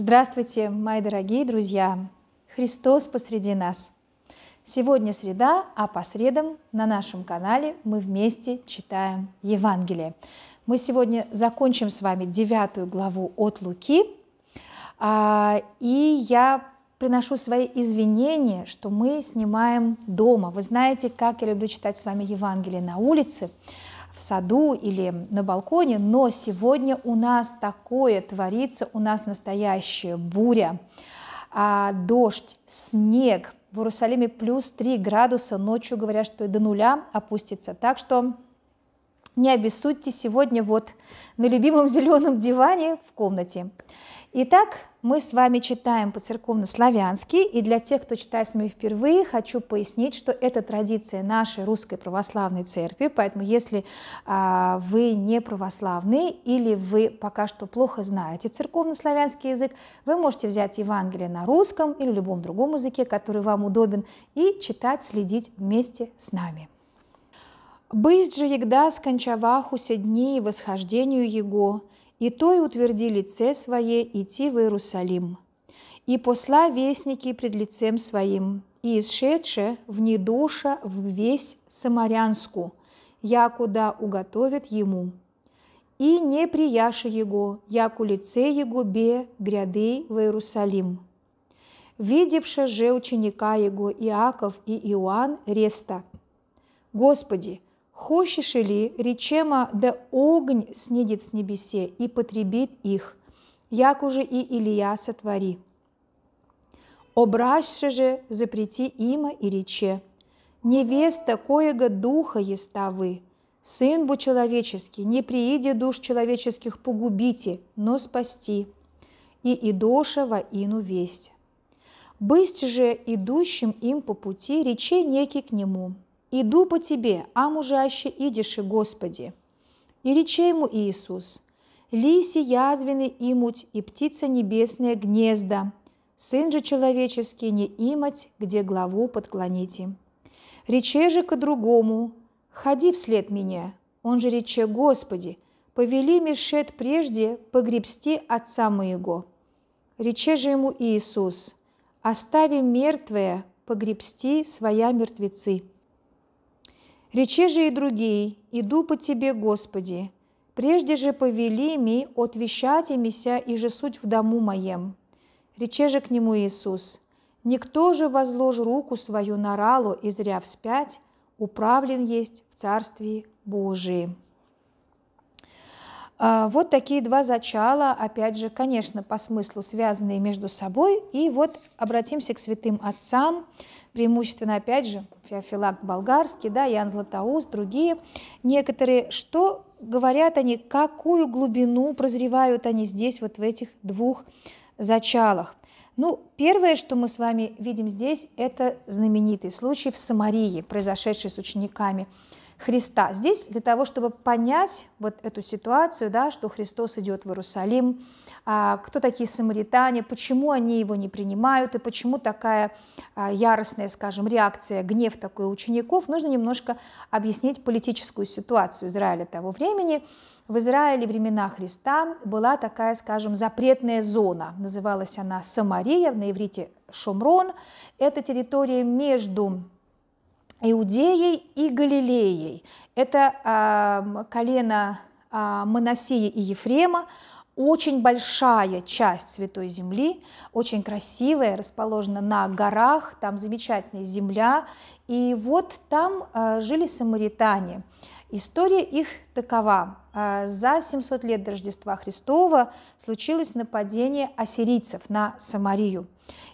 Здравствуйте, мои дорогие друзья! Христос посреди нас! Сегодня среда, а по средам на нашем канале мы вместе читаем Евангелие. Мы сегодня закончим с вами девятую главу от Луки, а, и я приношу свои извинения, что мы снимаем дома. Вы знаете, как я люблю читать с вами Евангелие на улице, в саду или на балконе, но сегодня у нас такое творится, у нас настоящая буря, а, дождь, снег. В Иерусалиме плюс 3 градуса, ночью говорят, что и до нуля опустится. Так что не обессудьте сегодня вот на любимом зеленом диване в комнате. Итак, мы с вами читаем по-церковно-славянски, и для тех, кто читает с нами впервые, хочу пояснить, что это традиция нашей русской православной церкви, поэтому если а, вы не православные или вы пока что плохо знаете церковно-славянский язык, вы можете взять Евангелие на русском или любом другом языке, который вам удобен, и читать, следить вместе с нами. «Бысть же егда скончавахуся дни восхождению Его, и то и утверди лице свое идти в Иерусалим. И посла вестники пред лицем своим, и исшедше в недуша в весь Самарянску, якуда уготовят ему. И не прияше его, яку лице его бе гряды в Иерусалим. Видевши же ученика его Иаков и Иоанн Реста, «Господи, Хочешь ли, речема, да огонь снедет с небесе и потребит их, як уже и Илья сотвори. Обращше же запрети има и рече, невеста коего духа еста вы, сын бы человеческий, не прииде душ человеческих погубите, но спасти, и идоша ину весть. Бысть же идущим им по пути, рече некий к нему – Иду по тебе, а мужаще идиши, Господи. И рече ему Иисус, лиси язвены имуть и птица небесная гнезда, сын же человеческий не имать, где главу подклоните. Рече же ко другому, ходи вслед меня, он же рече Господи, повели мешет прежде погребсти отца моего. Рече же ему Иисус, остави мертвое, погребсти своя мертвецы. Речи же и другие, иду по Тебе, Господи, прежде же повели ми отвещать имися и же суть в дому моем. Рече же к нему Иисус, никто же возложь руку свою на ралу и зря вспять, управлен есть в Царстве Божии. А, вот такие два зачала, опять же, конечно, по смыслу связанные между собой. И вот обратимся к святым отцам, преимущественно, опять же, Феофилакт Болгарский, да, Ян Златоуст, другие некоторые, что говорят они, какую глубину прозревают они здесь, вот в этих двух зачалах. Ну, первое, что мы с вами видим здесь, это знаменитый случай в Самарии, произошедший с учениками Христа. Здесь для того, чтобы понять вот эту ситуацию, да, что Христос идет в Иерусалим, а, кто такие Самаритане, почему они его не принимают и почему такая а, яростная, скажем, реакция, гнев такой у учеников, нужно немножко объяснить политическую ситуацию Израиля того времени. В Израиле времена Христа была такая, скажем, запретная зона, называлась она Самария, на иврите Шумрон. Это территория между Иудеей и Галилеей. Это э, колено э, а, Моносии и Ефрема, очень большая часть Святой Земли, очень красивая, расположена на горах, там замечательная земля. И вот там э, жили самаритане. История их такова. А, за 700 лет до Рождества Христова случилось нападение ассирийцев на Самарию.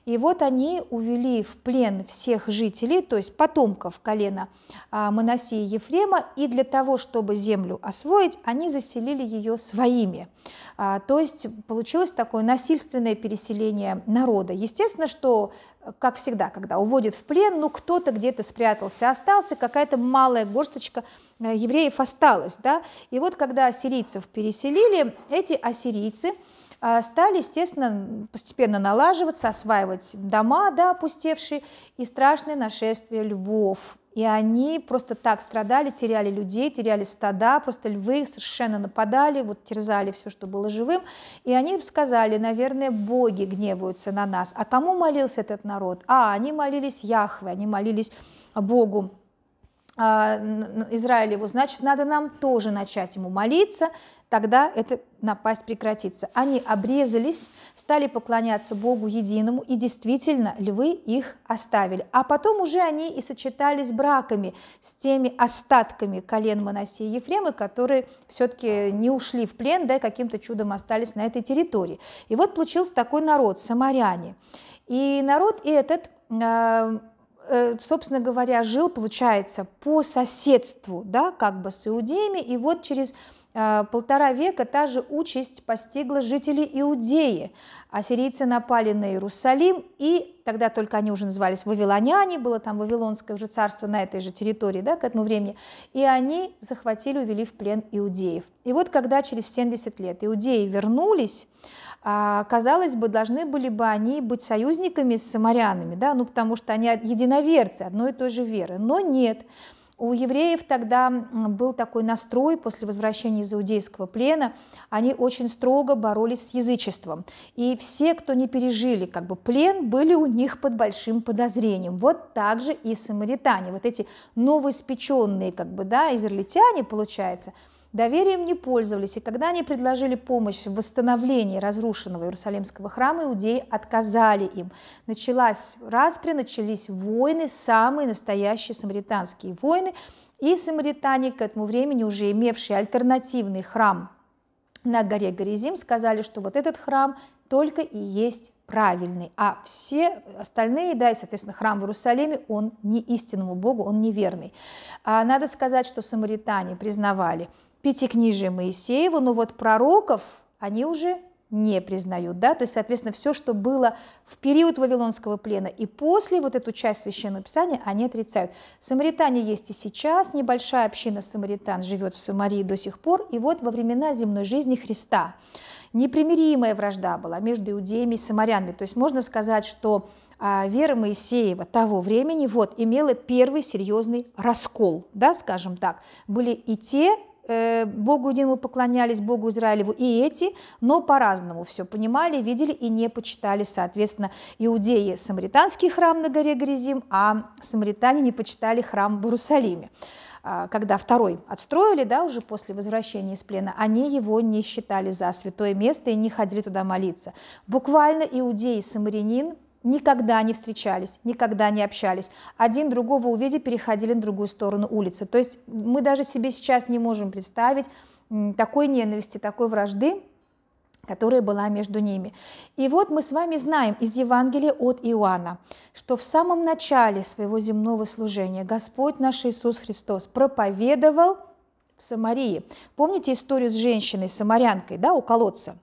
И вот они увели в плен всех жителей, то есть потомков колена а, Моносея Ефрема, и для того, чтобы землю освоить, они заселили ее своими. А, то есть получилось такое насильственное переселение народа. Естественно, что как всегда, когда уводят в плен, ну кто-то где-то спрятался, остался, какая-то малая горсточка э, евреев осталась, да, и вот когда ассирийцев переселили, эти ассирийцы а, стали, естественно, постепенно налаживаться, осваивать дома, да, опустевшие, и страшное нашествие львов. И они просто так страдали, теряли людей, теряли стада, просто львы совершенно нападали, вот терзали все, что было живым. И они сказали, наверное, боги гневаются на нас. А кому молился этот народ? А, они молились Яхве, они молились Богу а, Израилеву, значит, надо нам тоже начать ему молиться, тогда эта напасть прекратится. Они обрезались, стали поклоняться Богу единому, и действительно львы их оставили. А потом уже они и сочетались браками с теми остатками колен Моносея и Ефрема, которые все-таки не ушли в плен, да, и каким-то чудом остались на этой территории. И вот получился такой народ, самаряне. И народ этот а, Э, собственно говоря, жил, получается, по соседству, да, как бы с иудеями, и вот через а, полтора века та же участь постигла жителей Иудеи. Ассирийцы напали на Иерусалим, и тогда только они уже назывались вавилоняне, было там вавилонское уже царство на этой же территории да, к этому времени, и они захватили, увели в плен иудеев. И вот когда через 70 лет иудеи вернулись, а, казалось бы, должны были бы они быть союзниками с самарянами, да, ну потому что они единоверцы одной и той же веры, но нет. Нет у евреев тогда был такой настрой после возвращения из иудейского плена, они очень строго боролись с язычеством. И все, кто не пережили как бы плен, были у них под большим подозрением. Вот так же и самаритане, вот эти новоиспеченные как бы, да, израильтяне, получается – Доверием не пользовались, и когда они предложили помощь в восстановлении разрушенного Иерусалимского храма, иудеи отказали им. Началась распри, начались войны, самые настоящие самаританские войны, и самаритане, к этому времени уже имевшие альтернативный храм на горе Горизим, сказали, что вот этот храм только и есть правильный, а все остальные, да, и, соответственно, храм в Иерусалиме, он не истинному Богу, он неверный. А надо сказать, что самаритане признавали Пятикнижие Моисеева, но вот пророков они уже не признают, да, то есть, соответственно, все, что было в период Вавилонского плена и после, вот эту часть Священного Писания они отрицают. Самаритане есть и сейчас, небольшая община самаритан живет в Самарии до сих пор, и вот во времена земной жизни Христа непримиримая вражда была между иудеями и самарянами, то есть можно сказать, что а, вера Моисеева того времени вот имела первый серьезный раскол, да, скажем так, были и те, Э, Богу единому поклонялись, Богу Израилеву и эти, но по-разному все понимали, видели и не почитали, соответственно, иудеи самаританский храм на горе Гризим, а самаритане не почитали храм в Иерусалиме. А, когда второй отстроили, да, уже после возвращения из плена, они его не считали за святое место и не ходили туда молиться. Буквально иудей и самарянин никогда не встречались, никогда не общались. Один другого увидя, переходили на другую сторону улицы. То есть мы даже себе сейчас не можем представить такой ненависти, такой вражды, которая была между ними. И вот мы с вами знаем из Евангелия от Иоанна, что в самом начале своего земного служения Господь наш Иисус Христос проповедовал в Самарии. Помните историю с женщиной, самарянкой, да, у колодца?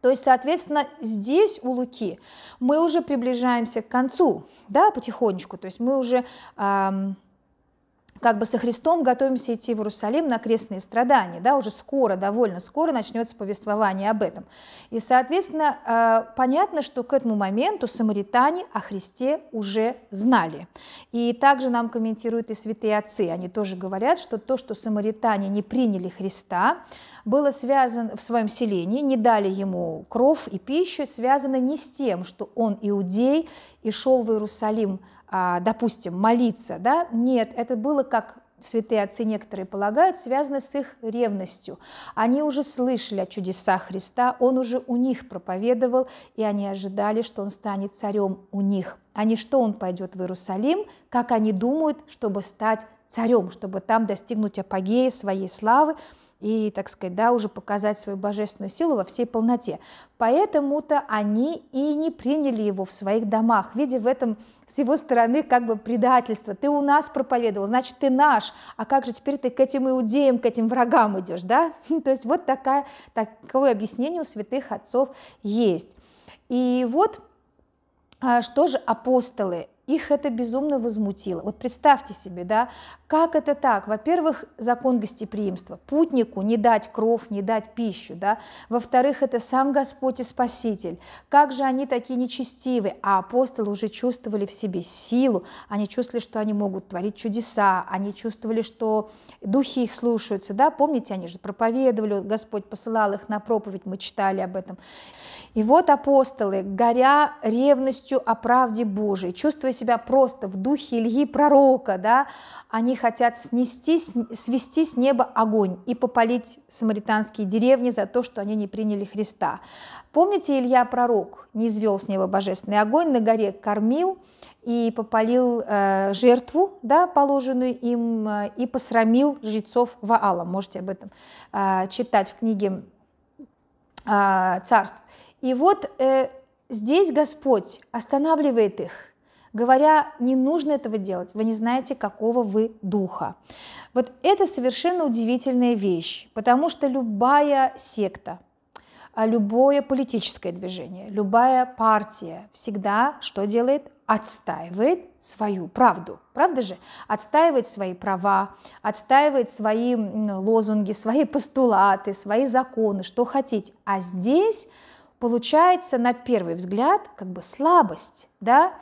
То есть, соответственно, здесь у Луки мы уже приближаемся к концу, да, потихонечку. То есть мы уже эм, как бы со Христом готовимся идти в Иерусалим на крестные страдания, да, уже скоро, довольно скоро начнется повествование об этом. И, соответственно, э, понятно, что к этому моменту Самаритане о Христе уже знали. И также нам комментируют и святые отцы, они тоже говорят, что то, что Самаритане не приняли Христа, было связано в своем селении, не дали ему кров и пищу, связано не с тем, что он иудей и шел в Иерусалим а, допустим, молиться, да? Нет, это было как святые отцы некоторые полагают, связано с их ревностью. Они уже слышали о чудесах Христа, он уже у них проповедовал, и они ожидали, что он станет царем у них, а что он пойдет в Иерусалим, как они думают, чтобы стать царем, чтобы там достигнуть апогея своей славы, и, так сказать, да, уже показать свою божественную силу во всей полноте. Поэтому-то они и не приняли его в своих домах, видя в этом с его стороны как бы предательство. Ты у нас проповедовал, значит, ты наш, а как же теперь ты к этим иудеям, к этим врагам идешь, да? То есть вот такая, такое объяснение у святых отцов есть. И вот а, что же апостолы их это безумно возмутило. Вот представьте себе, да, как это так? Во-первых, закон гостеприимства. Путнику не дать кров, не дать пищу, да. Во-вторых, это сам Господь и Спаситель. Как же они такие нечестивые? А апостолы уже чувствовали в себе силу, они чувствовали, что они могут творить чудеса, они чувствовали, что духи их слушаются, да, помните, они же проповедовали, Господь посылал их на проповедь, мы читали об этом. И вот апостолы, горя ревностью о правде Божией, чувствуя себя просто в духе Ильи пророка, да, они хотят снести, свести с неба огонь и попалить самаританские деревни за то, что они не приняли Христа. Помните, Илья пророк не извел с неба божественный огонь, на горе кормил, и попалил э, жертву, да, положенную им, э, и посрамил жрецов Ваала. Можете об этом э, читать в книге э, «Царств». И вот э, здесь Господь останавливает их, говоря, не нужно этого делать, вы не знаете, какого вы духа. Вот это совершенно удивительная вещь, потому что любая секта, а любое политическое движение, любая партия всегда что делает? Отстаивает свою правду, правда же? Отстаивает свои права, отстаивает свои лозунги, свои постулаты, свои законы, что хотите. А здесь получается на первый взгляд как бы слабость, да?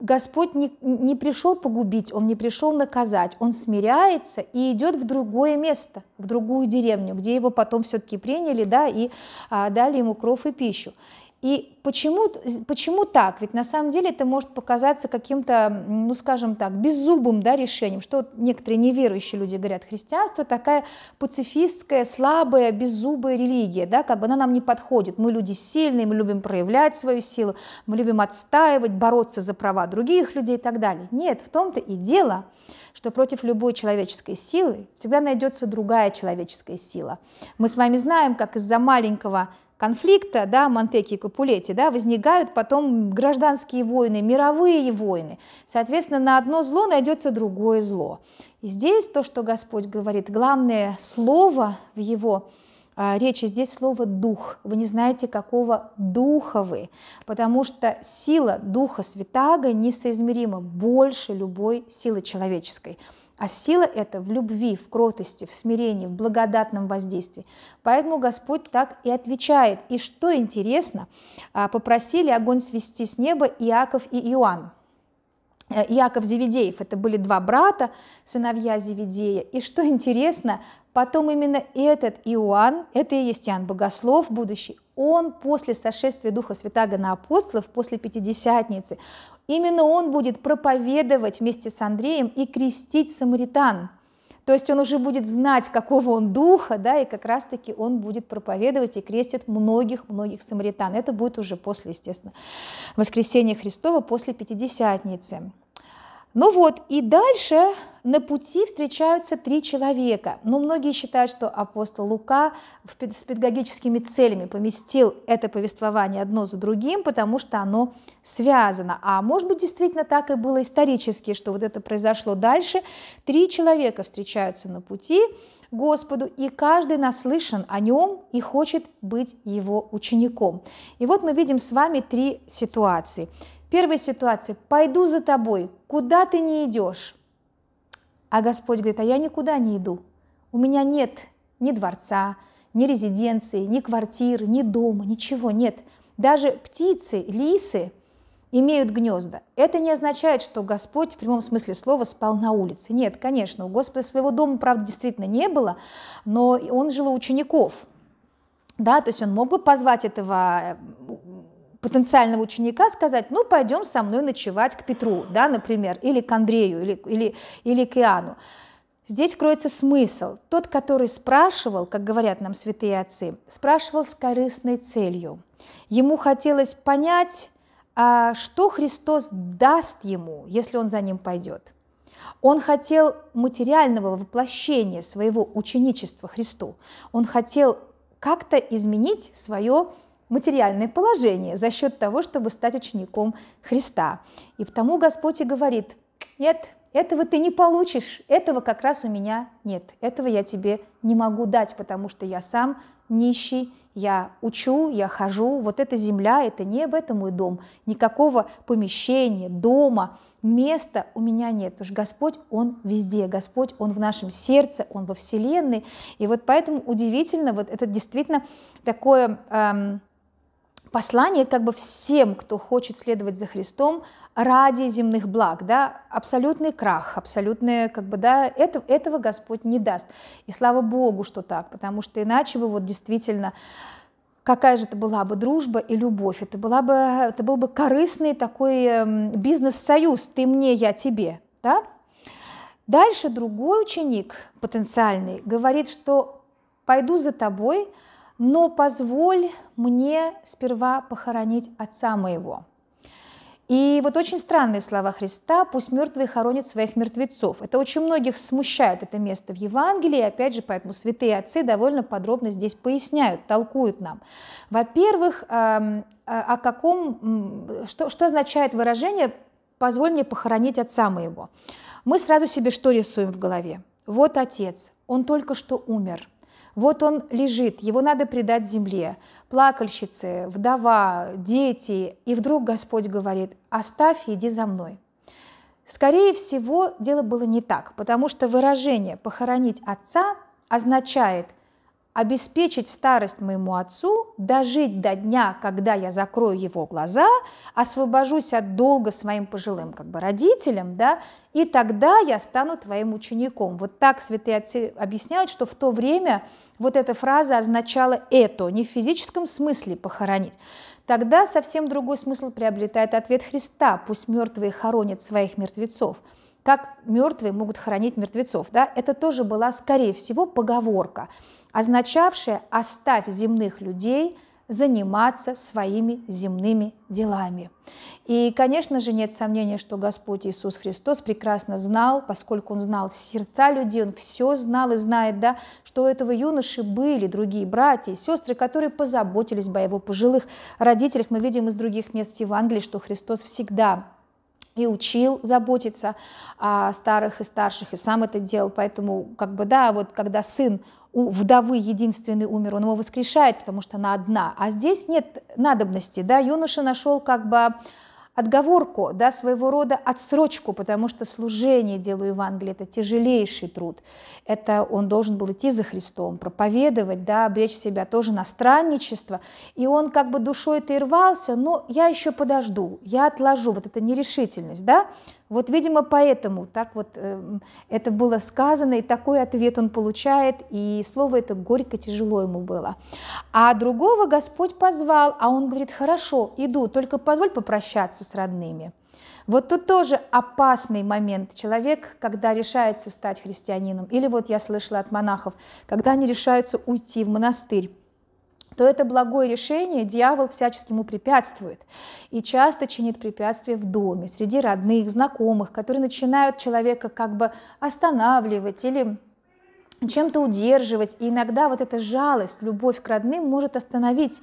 Господь не, не пришел погубить, Он не пришел наказать, Он смиряется и идет в другое место, в другую деревню, где его потом все-таки приняли, да, и а, дали ему кров и пищу. И почему, почему так? Ведь на самом деле это может показаться каким-то, ну скажем так, беззубым да, решением, что вот некоторые неверующие люди говорят, христианство такая пацифистская, слабая, беззубая религия, да, как бы она нам не подходит. Мы люди сильные, мы любим проявлять свою силу, мы любим отстаивать, бороться за права других людей и так далее. Нет, в том-то и дело, что против любой человеческой силы всегда найдется другая человеческая сила. Мы с вами знаем, как из-за маленького конфликта, да, Монтеки и Капулетти, да, возникают потом гражданские войны, мировые войны. Соответственно, на одно зло найдется другое зло. И здесь то, что Господь говорит, главное слово в его а, речи, здесь слово «дух». Вы не знаете, какого духа вы, потому что сила Духа Святаго несоизмеримо больше любой силы человеческой. А сила это в любви, в кротости, в смирении, в благодатном воздействии. Поэтому Господь так и отвечает. И что интересно, а, попросили огонь свести с неба Иаков и Иоанн. Э, Иаков Зеведеев, это были два брата, сыновья Зеведея. И что интересно, потом именно этот Иоанн, это и есть Иоанн Богослов будущий, он после сошествия Духа Святаго на апостолов, после Пятидесятницы, именно он будет проповедовать вместе с Андреем и крестить самаритан. То есть он уже будет знать, какого он духа, да, и как раз-таки он будет проповедовать и крестит многих-многих самаритан. Это будет уже после, естественно, воскресения Христова, после Пятидесятницы. Ну вот, и дальше на пути встречаются три человека. Но ну, многие считают, что апостол Лука с педагогическими целями поместил это повествование одно за другим, потому что оно связано. А может быть, действительно так и было исторически, что вот это произошло дальше. Три человека встречаются на пути Господу, и каждый наслышан о нем и хочет быть его учеником. И вот мы видим с вами три ситуации. Первая ситуация – пойду за тобой, куда ты не идешь. А Господь говорит, а я никуда не иду. У меня нет ни дворца, ни резиденции, ни квартир, ни дома, ничего нет. Даже птицы, лисы имеют гнезда. Это не означает, что Господь в прямом смысле слова спал на улице. Нет, конечно, у Господа своего дома, правда, действительно не было, но он жил у учеников – да, то есть он мог бы позвать этого потенциального ученика сказать, ну пойдем со мной ночевать к Петру, да, например, или к Андрею, или, или, или к Иоанну. Здесь кроется смысл. Тот, который спрашивал, как говорят нам святые отцы, спрашивал с корыстной целью. Ему хотелось понять, а что Христос даст ему, если он за ним пойдет. Он хотел материального воплощения своего ученичества Христу. Он хотел как-то изменить свое материальное положение за счет того, чтобы стать учеником Христа. И потому Господь и говорит, нет, этого ты не получишь, этого как раз у меня нет, этого я тебе не могу дать, потому что я сам нищий, я учу, я хожу, вот эта земля, это небо, это мой дом. Никакого помещения, дома, места у меня нет. Потому что Господь, Он везде, Господь, Он в нашем сердце, Он во Вселенной. И вот поэтому удивительно, вот это действительно такое... Эм, послание как бы всем, кто хочет следовать за Христом ради земных благ, да, абсолютный крах, абсолютное, как бы, да, это, этого Господь не даст. И слава Богу, что так, потому что иначе бы вот действительно какая же это была бы дружба и любовь, это, была бы, это был бы корыстный такой эм, бизнес-союз, ты мне, я тебе, да? Дальше другой ученик потенциальный говорит, что пойду за тобой, но позволь мне сперва похоронить отца моего». И вот очень странные слова Христа «пусть мертвые хоронят своих мертвецов». Это очень многих смущает это место в Евангелии, опять же, поэтому святые отцы довольно подробно здесь поясняют, толкуют нам. Во-первых, эм, э, о каком, что, что означает выражение «позволь мне похоронить отца моего». Мы сразу себе что рисуем в голове? Вот отец, он только что умер – вот он лежит, его надо предать земле. Плакальщицы, вдова, дети. И вдруг Господь говорит, оставь, иди за мной. Скорее всего, дело было не так, потому что выражение «похоронить отца» означает – обеспечить старость моему отцу, дожить до дня, когда я закрою его глаза, освобожусь от долга своим пожилым как бы родителям, да, и тогда я стану твоим учеником. Вот так святые отцы объясняют, что в то время вот эта фраза означала это, не в физическом смысле похоронить. Тогда совсем другой смысл приобретает ответ Христа, пусть мертвые хоронят своих мертвецов как мертвые могут хоронить мертвецов. Да? Это тоже была, скорее всего, поговорка означавшее «оставь земных людей», заниматься своими земными делами. И, конечно же, нет сомнения, что Господь Иисус Христос прекрасно знал, поскольку Он знал сердца людей, Он все знал и знает, да, что у этого юноши были другие братья и сестры, которые позаботились бы о его пожилых родителях. Мы видим из других мест в Евангелии, что Христос всегда и учил заботиться о старых и старших, и сам это делал. Поэтому, как бы, да, вот когда сын у вдовы единственный умер, он его воскрешает, потому что она одна. А здесь нет надобности, да, юноша нашел как бы отговорку, да, своего рода отсрочку, потому что служение делу Евангелия – это тяжелейший труд. Это он должен был идти за Христом, проповедовать, да, обречь себя тоже на странничество. И он как бы душой-то и рвался, но я еще подожду, я отложу, вот эта нерешительность, да, вот, видимо, поэтому так вот э, это было сказано, и такой ответ он получает, и слово это горько, тяжело ему было. А другого Господь позвал, а он говорит, хорошо, иду, только позволь попрощаться с родными. Вот тут тоже опасный момент. Человек, когда решается стать христианином, или вот я слышала от монахов, когда они решаются уйти в монастырь, то это благое решение, дьявол всячески ему препятствует и часто чинит препятствия в доме, среди родных, знакомых, которые начинают человека как бы останавливать или чем-то удерживать. И иногда вот эта жалость, любовь к родным может остановить.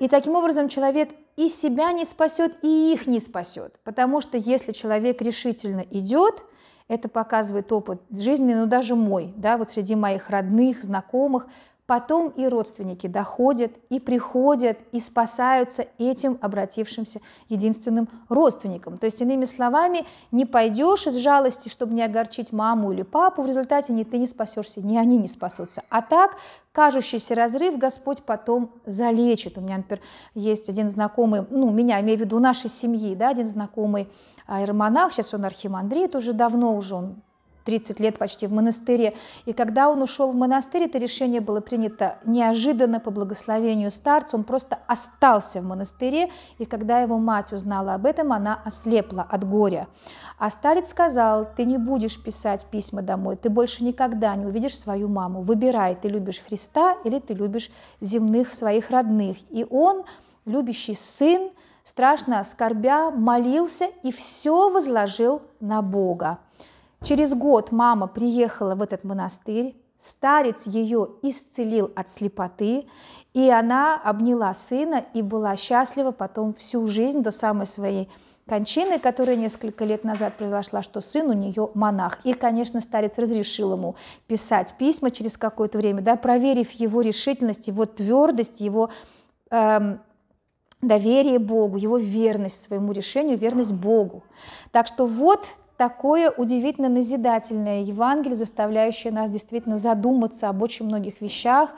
И таким образом человек и себя не спасет, и их не спасет. Потому что если человек решительно идет, это показывает опыт жизни, ну даже мой, да, вот среди моих родных, знакомых, Потом и родственники доходят, и приходят, и спасаются этим обратившимся единственным родственникам. То есть, иными словами, не пойдешь из жалости, чтобы не огорчить маму или папу, в результате ни ты не спасешься, ни они не спасутся. А так, кажущийся разрыв Господь потом залечит. У меня, например, есть один знакомый, ну, меня, имею в виду нашей семьи, да, один знакомый аэромонах, сейчас он архимандрит уже давно уже, он 30 лет почти в монастыре. И когда он ушел в монастырь, это решение было принято неожиданно по благословению старца, он просто остался в монастыре, и когда его мать узнала об этом, она ослепла от горя. А старец сказал, ты не будешь писать письма домой, ты больше никогда не увидишь свою маму, выбирай, ты любишь Христа или ты любишь земных своих родных. И он, любящий сын, страшно скорбя, молился и все возложил на Бога. Через год мама приехала в этот монастырь, старец ее исцелил от слепоты, и она обняла сына и была счастлива потом всю жизнь до самой своей кончины, которая несколько лет назад произошла, что сын у нее монах. И, конечно, старец разрешил ему писать письма через какое-то время, да, проверив его решительность, его твердость, его эм, доверие Богу, его верность своему решению, верность Богу. Так что вот такое удивительно назидательное Евангелие, заставляющее нас действительно задуматься об очень многих вещах,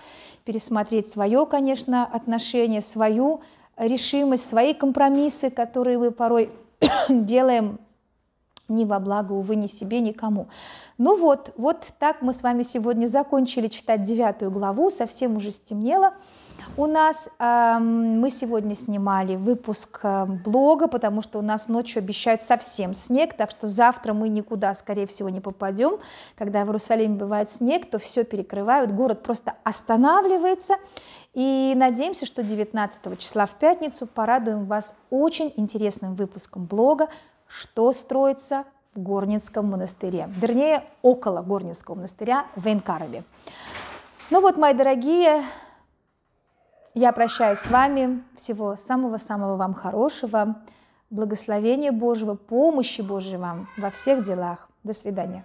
пересмотреть свое, конечно, отношение, свою решимость, свои компромиссы, которые мы порой делаем ни во благо, увы, ни себе, никому. Ну вот, вот так мы с вами сегодня закончили читать девятую главу, совсем уже стемнело. У нас э, мы сегодня снимали выпуск э, блога, потому что у нас ночью обещают совсем снег, так что завтра мы никуда, скорее всего, не попадем. Когда в Иерусалиме бывает снег, то все перекрывают, город просто останавливается. И надеемся, что 19 числа в пятницу порадуем вас очень интересным выпуском блога, что строится в Горницком монастыре, вернее, около Горницкого монастыря в Энкарабе. Ну вот, мои дорогие, я прощаюсь с вами. Всего самого-самого вам хорошего. Благословения Божьего, помощи Божьей вам во всех делах. До свидания.